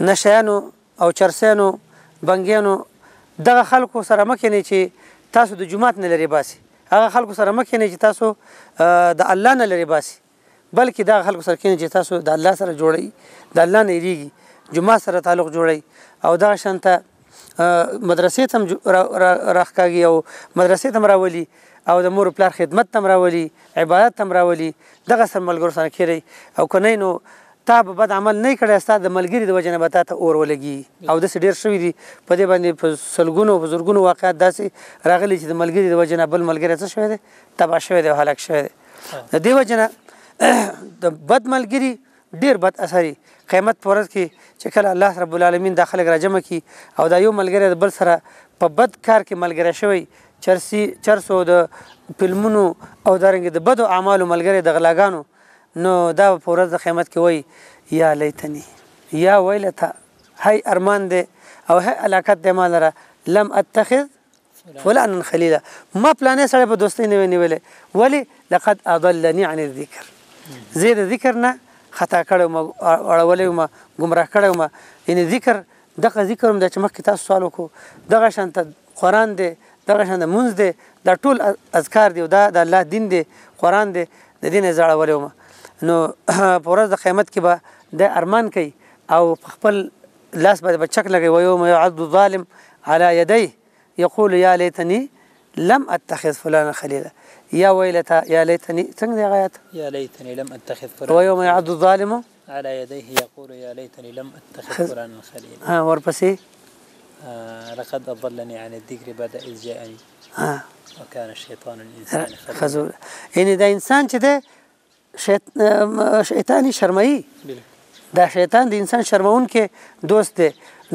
نشیانو او چرسانو بنګیانو دغه خلکو سره مکنه چې تاسو د جمعات نه لري باسي هغه خلکو سره مکنه چې تاسو د الله نه لري باسي بلکې دا خلکو سره کینه چې تاسو د الله سره جوړی د الله نه ریږي جمعه سره تعلق جوړی او دا شانته مدرسې تم راخکاږي او مدرسې تم راولي او د مور پلار خدمت تم راولي عبادت تم راولي دغه سر ملګرو سره کېږي او کنه نو تا به بد عمل نه کړی ستا د ملګري د وجه نه به تا ته اور ولګي او داسې ډېر شوي دي په دې باندې په سلګونو په زرګونو واقعات داسې راغلي چې د ملګري د وجه نه بل ملګری څه شوی دی تباه شوی دی او هلاک شوی دی د دې وجه نه د بد ملګري ډیر بد اثري قیامت پورز کې چې کله الله رب العالمین دا خلک راجمع کی او دا یو ملګری د بل سره په بد کار کې ملګری شوی چرسی چرسو د فلمونو او دارنګ د بدو اعمالو ملګری د غلاګانو نو دا په ورځ د قیامت کې وای یا لیتنی یا ویلتا هی ارمان دی او هی علاقت دی ما لره لم اتخذ فلانا خلیلا ما پلانې سره په دوستۍ نه نیولې ولی لقد اضلني عن الذکر زه د ذکر نه خطا کړم اړولې ما گمراه کړم یعنی ذکر دغه ذکر هم د چې مخکې تاسو سوال وکړو دغه شانت قران دی دغه شانت مونږ دی دا ټول اذکار دی دا د الله دین دی قران دی د دین زړه ولوم نو پورز د قیامت کې به د ارمان کوي او خپل لاس باندې بچک لګي و یوم يعد الظالم على يديه يقول يا ليتني لم اتخذ فلانا خليلا يا ويلتا يا ليتني څنګه يا غایت يا ليتني لم اتخذ فلانا و يوم يعد الظالم على يديه يقول يا ليتني لم اتخذ فلانا خليلا ها آه، ورپسې آه لقد أضلني عن الذكر بعد إذ جاءني آه. وكان الشيطان الإنسان خذول يعني ده إنسان كده شیط... شیطان شرمایي دا شیطان د انسان شرمون کې دوست دی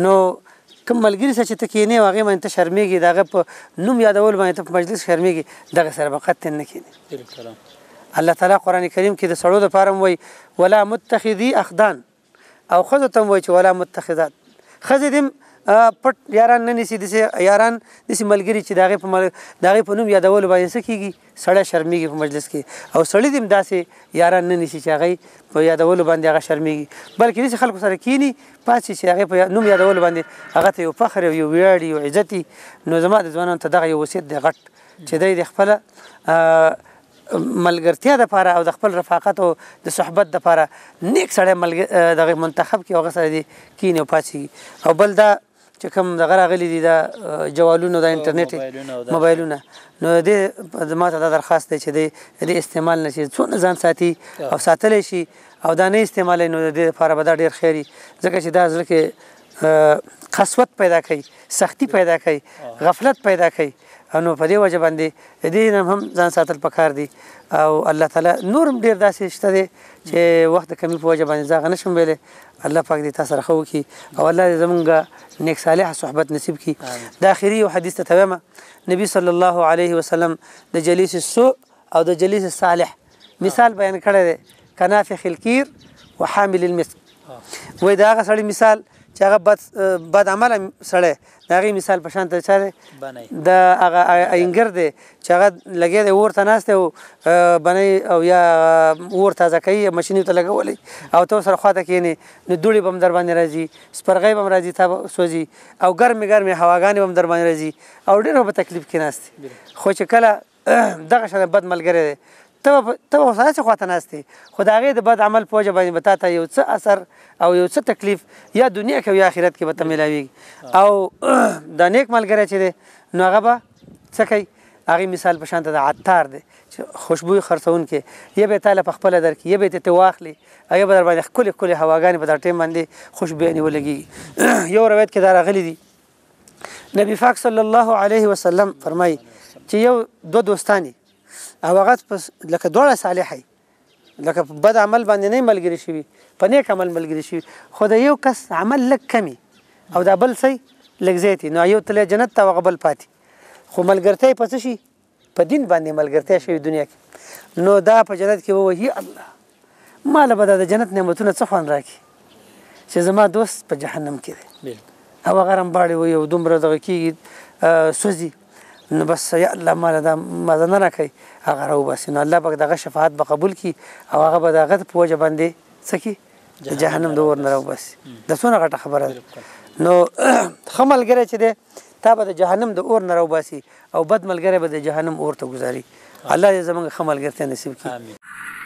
نو کوم ملګری سره چې ته کینې واغې باندې ته شرمېږي دغه په نوم یادول باندې ته په مجلس شرمېږي دغه سره بقت نه کینې الله تعالی قران کریم کې د سړو د فارم وای ولا متخذي اخدان او خزه تم وای چې ولا متخذات خزه دم پټ یاران نه نسی دسه یاران دسه ملګری چې داغه په داغه په نوم یادول باندې سکیږي سړی شرمېږي په مجلس کې او سړی دیم داسې یاران نه نسی چې هغه په یادول باندې هغه شرمېږي بلکې دسه خلکو سره کینی پاتې چې هغه په نوم یادول باندې هغه ته یو فخر یو ویاړ یو عزت نو زما د ځوانانو ته دغه یو وصیت دی غټ چې د خپل ملګرتیا د لپاره او د خپل رفاقت او د صحبت د لپاره نیک سړی دغه منتخب کی او غسر دي کینه پاسي او بل دا چې کوم دغه راغلي دي د جوالونو د انټرنیټ موبایلونه نو دې زماته د درخواست دی چې د استعمال نشي څو ځان ساتي او ساتل شي او دا نه استعمال نو د لپاره به دا ډیر خیری ځکه چې دا ځل کې قسوت پیدا کوي سختی پیدا کوي غفلت پیدا کوي نو په دې وجه باندې دې نه هم ځان ساتل پکار دي او الله تعالی نور ډیر داسې شته دي چې وخت کمی په وجه باندې ځاغ نشم ویلې الله پاک دې تاسو راخو کی او الله دې زمونږ नेक सालिह सोहबत नसीब की د اخري حدیث ته تمامه نبی صلی الله علیه وسلم د جلیس السوء او د جلیس الصالح آه. مثال بیان کړی دی کنافخ الکیر وحامل المسك وای دا غسړي مثال چې هغه بد بد عمل سړی دا غي مثال په شان ته چا دی دا هغه انګر دی چې هغه لګي دی ورته ناست او بنې او یا ور تازه کوي ماشيني ته لګولې او تو سره خواته کینی نو دوړي بم در باندې راځي سپرغې بم راځي تا سوځي او ګرمي ګرمي هواګانې بم در باندې راځي او ډېر په تکلیف کې ناست خو چې کله دغه شنه بد ملګری دی ته ته اوسه چې خواته ناشتي خدایغه د بد عمل په وجه باندې بتا ته یو څه اثر او یو څه تکلیف یا دنیا کې یا آخرت کې به ته ملاوي او د نیک ملګری چې دی نو هغه به څه کوي هغه مثال په شان د عطار دی چې خوشبو خرڅون کې یا به تعالی په خپل در کې یا به ته واخلي هغه به در باندې خپل خپل هواګان په در ټیم باندې خوشبو نه ولګي یو روایت کې دا راغلی دی نبی پاک صلی الله علیه وسلم فرمایي چې یو دو دوستانی او هغه لکه دوړه صالحي لکه بد عمل باندې نه ملګری شي په نیک عمل ملګری شي خو د یو کس عمل لک کمی او دا بل سي لګزيتي نو یو تل جنت ته وغبل پاتې خو ملګرتۍ پس شي په دین باندې ملګرتۍ شي دنیا کې نو دا په جنت کې وایي الله مال به د جنت نعمتونه څه فن راکي چې زما دوست په جهنم کې دی او هغه رم باړې وي او دومره دغه کېږي سوزي نو بس یالله مال دا مزه نه راکړي هغه راو بس نو الله پاک دغه شفاعت به قبول کړي او هغه به دغه په وجه باندې سکی جهنم دور نه راو بس د څونه غټه خبره نو خملګره چې ده تا به د جهنم د اور نه راوباسي او بد ملګری به د جهنم اور ته گذاري الله دې زمونږ خملګرته نصیب کړي امين